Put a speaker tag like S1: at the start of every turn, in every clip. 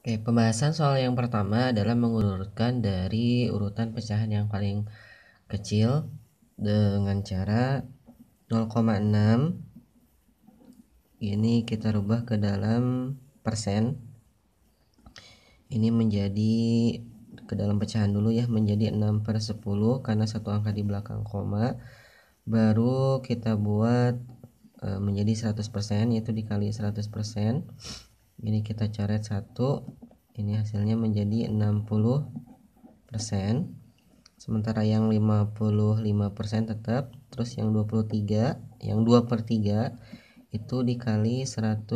S1: Oke, pembahasan soal yang pertama adalah mengurutkan dari urutan pecahan yang paling kecil dengan cara 0,6 ini kita rubah ke dalam persen ini menjadi ke dalam pecahan dulu ya menjadi 6 per 10 karena satu angka di belakang koma baru kita buat eh, menjadi 100% yaitu dikali 100% ini kita coret satu ini hasilnya menjadi 60% sementara yang 55% tetap terus yang 23 yang 2 per 3 itu dikali 100%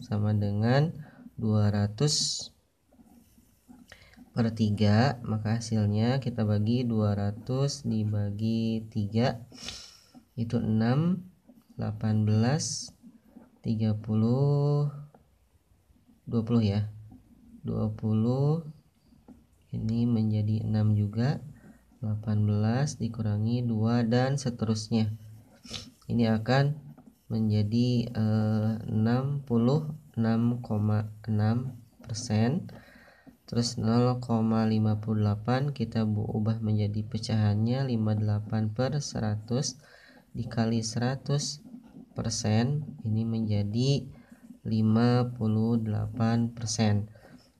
S1: sama dengan 200 per 3 maka hasilnya kita bagi 200 dibagi 3 itu 6 18 30 20 ya 20 ini menjadi 6 juga 18 dikurangi 2 dan seterusnya ini akan menjadi eh, 66,6 persen terus 0,58 kita ubah menjadi pecahannya 58 per 100 dikali 100 ini menjadi 58%.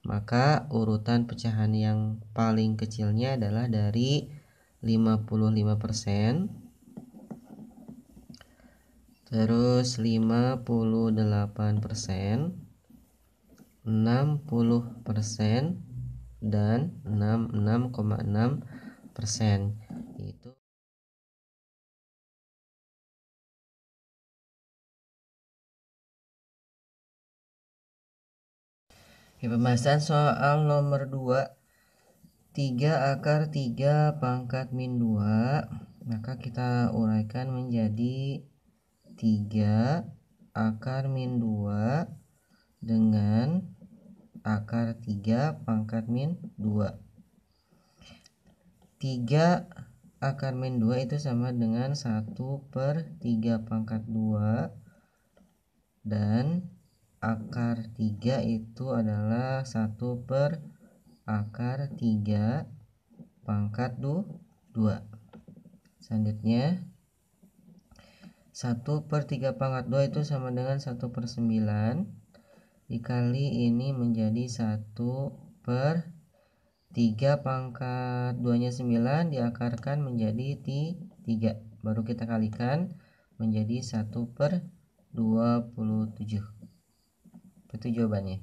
S1: Maka urutan pecahan yang paling kecilnya adalah dari 55% terus 58% 60 persen dan 66,6 persen itu Oke, ya, pembahasan soal nomor 2 3 akar 3 pangkat min 2 Maka kita uraikan menjadi 3 akar min 2 dengan akar 3 pangkat min 2 3 akar min 2 itu sama dengan 1 per 3 pangkat 2 dan akar 3 itu adalah 1 per akar 3 pangkat 2 selanjutnya 1 per 3 pangkat 2 itu sama dengan 1 per 9 dikali ini menjadi 1 per 3 pangkat 2 nya 9 diakarkan menjadi 3 baru kita kalikan menjadi 1 per 27 itu jawabannya.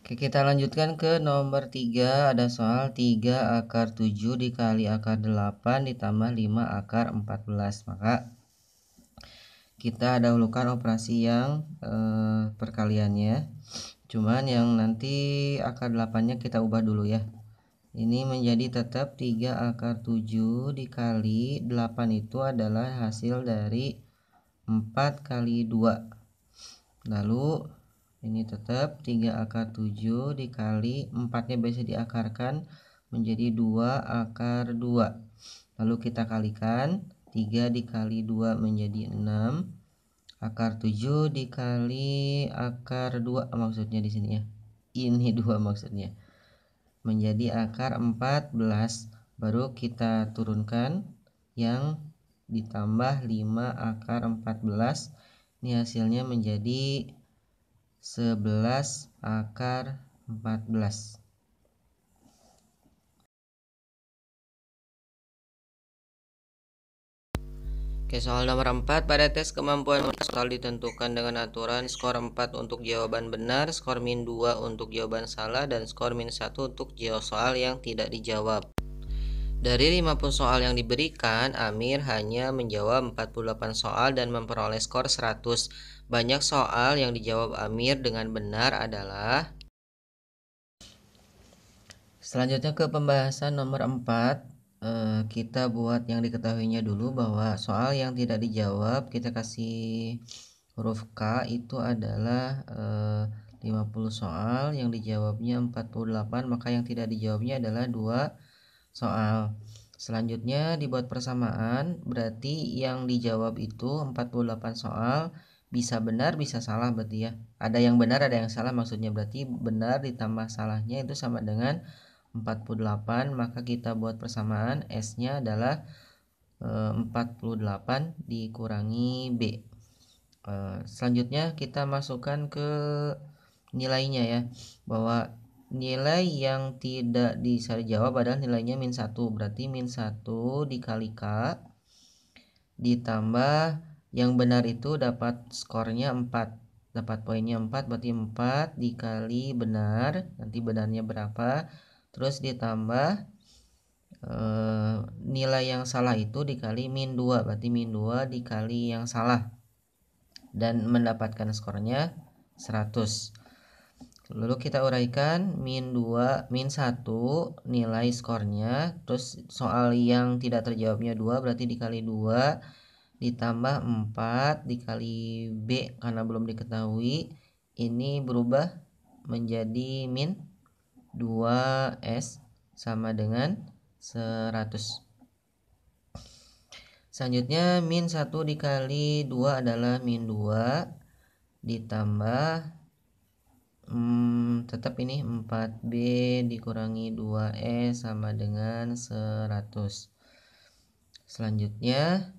S1: Oke, kita lanjutkan ke nomor 3. Ada soal 3 akar 7 dikali akar 8 ditambah 5 akar 14. Maka kita dahulukan operasi yang eh, perkaliannya. Cuman yang nanti akar 8-nya kita ubah dulu ya. Ini menjadi tetap 3 akar 7 dikali 8 itu adalah hasil dari 4 kali 2. Lalu ini tetap 3 akar 7 dikali 4 nya bisa diakarkan menjadi 2 akar 2. Lalu kita kalikan 3 dikali 2 menjadi 6 akar 7 dikali akar 2 maksudnya di sini ya. Ini 2 maksudnya menjadi akar 14 baru kita turunkan yang ditambah 5 akar 14 ini hasilnya menjadi 11 akar 14 Oke, soal nomor 4 pada tes kemampuan soal ditentukan dengan aturan skor 4 untuk jawaban benar, skor min 2 untuk jawaban salah dan skor min 1 untuk jawab soal yang tidak dijawab. Dari 50 soal yang diberikan, Amir hanya menjawab 48 soal dan memperoleh skor 100. Banyak soal yang dijawab Amir dengan benar adalah Selanjutnya ke pembahasan nomor 4 Eh, kita buat yang diketahuinya dulu bahwa soal yang tidak dijawab kita kasih huruf K itu adalah 50 eh, soal yang dijawabnya 48 maka yang tidak dijawabnya adalah dua soal selanjutnya dibuat persamaan berarti yang dijawab itu 48 soal bisa benar bisa salah berarti ya ada yang benar ada yang salah maksudnya berarti benar ditambah salahnya itu sama dengan 48 maka kita buat persamaan S nya adalah e, eh, 48 dikurangi B e, selanjutnya kita masukkan ke nilainya ya bahwa nilai yang tidak bisa dijawab adalah nilainya min 1 berarti min 1 dikali K ditambah yang benar itu dapat skornya 4 dapat poinnya 4 berarti 4 dikali benar nanti benarnya berapa terus ditambah e, nilai yang salah itu dikali min 2 berarti min 2 dikali yang salah dan mendapatkan skornya 100 Lalu kita uraikan min 2, min 1 nilai skornya Terus soal yang tidak terjawabnya 2 berarti dikali 2 Ditambah 4 dikali B karena belum diketahui Ini berubah menjadi min 2S sama dengan 100 Selanjutnya min 1 dikali 2 adalah min 2 ditambah hmm, tetap ini 4B dikurangi 2E sama dengan 100 Selanjutnya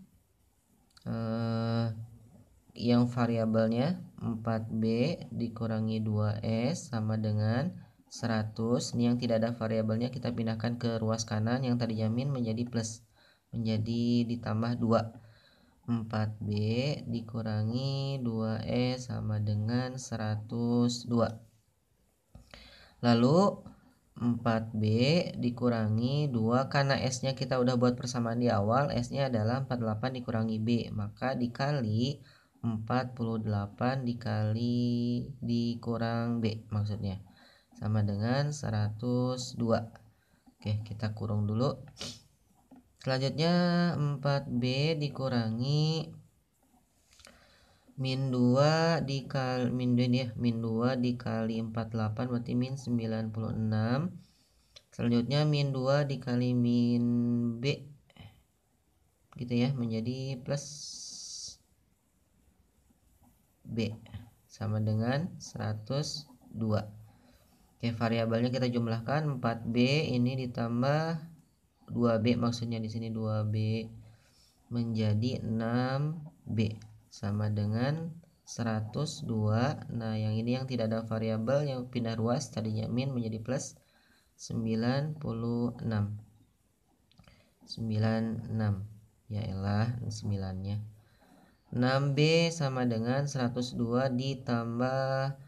S1: eh, yang variabelnya 4B dikurangi 2S e sama dengan 100 ini yang tidak ada variabelnya kita pindahkan ke ruas kanan yang tadi jamin menjadi plus menjadi ditambah 2 4B dikurangi 2E sama dengan 102 lalu 4B dikurangi 2 karena S-nya kita udah buat persamaan di awal S-nya adalah 48 dikurangi B maka dikali 48 dikali dikurang B maksudnya sama dengan 102 oke kita kurung dulu selanjutnya 4B dikurangi min 2 dikali min 2 ya min 2 dikali 48 berarti min 96 selanjutnya min 2 dikali min B gitu ya menjadi plus B sama dengan 102 Oke, variabelnya kita jumlahkan 4B ini ditambah 2B maksudnya di sini 2B menjadi 6B sama dengan 102. Nah, yang ini yang tidak ada variabel yang pindah ruas tadinya min menjadi plus 96. 96. Yaelah 9-nya. 6B sama dengan 102 ditambah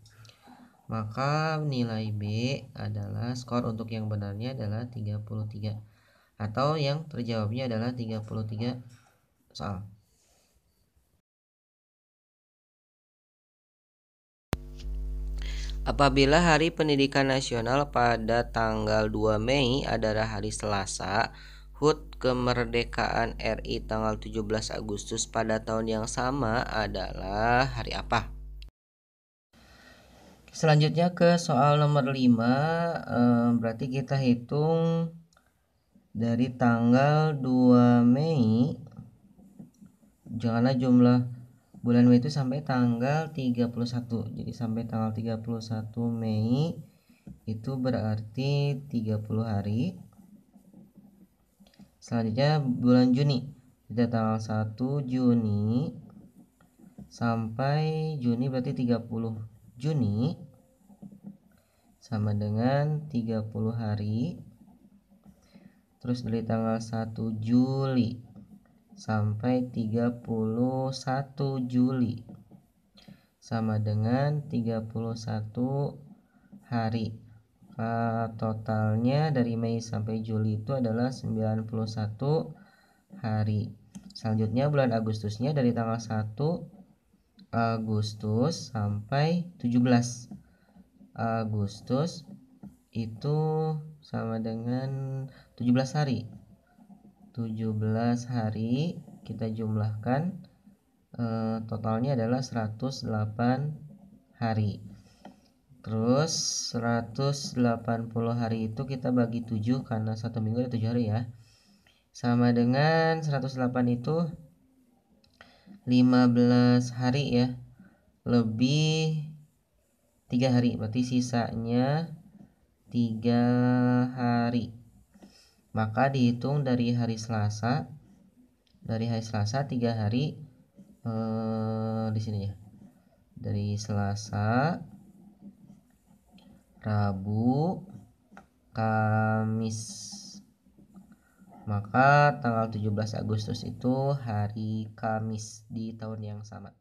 S1: maka nilai B adalah skor untuk yang benarnya adalah 33 atau yang terjawabnya adalah 33 soal. Apabila Hari Pendidikan Nasional pada tanggal 2 Mei adalah hari Selasa, HUT kemerdekaan RI tanggal 17 Agustus pada tahun yang sama adalah hari apa? Selanjutnya ke soal nomor 5 eh, berarti kita hitung dari tanggal 2 Mei janganlah jumlah bulan Mei itu sampai tanggal 31. Jadi sampai tanggal 31 Mei itu berarti 30 hari. Selanjutnya bulan Juni. kita tanggal 1 Juni sampai Juni berarti 30 Juni sama dengan 30 hari terus dari tanggal 1 Juli sampai 31 Juli sama dengan 31 hari uh, totalnya dari Mei sampai Juli itu adalah 91 hari selanjutnya bulan Agustusnya dari tanggal 1 Agustus sampai 17 Agustus itu sama dengan 17 hari 17 hari kita jumlahkan eh, totalnya adalah 108 hari terus 180 hari itu kita bagi 7 karena satu minggu ada 7 hari ya sama dengan 108 itu 15 hari ya lebih tiga hari berarti sisanya tiga hari maka dihitung dari hari Selasa dari hari Selasa tiga hari eh, di sini ya dari Selasa Rabu Kamis maka tanggal 17 Agustus itu hari Kamis di tahun yang sama.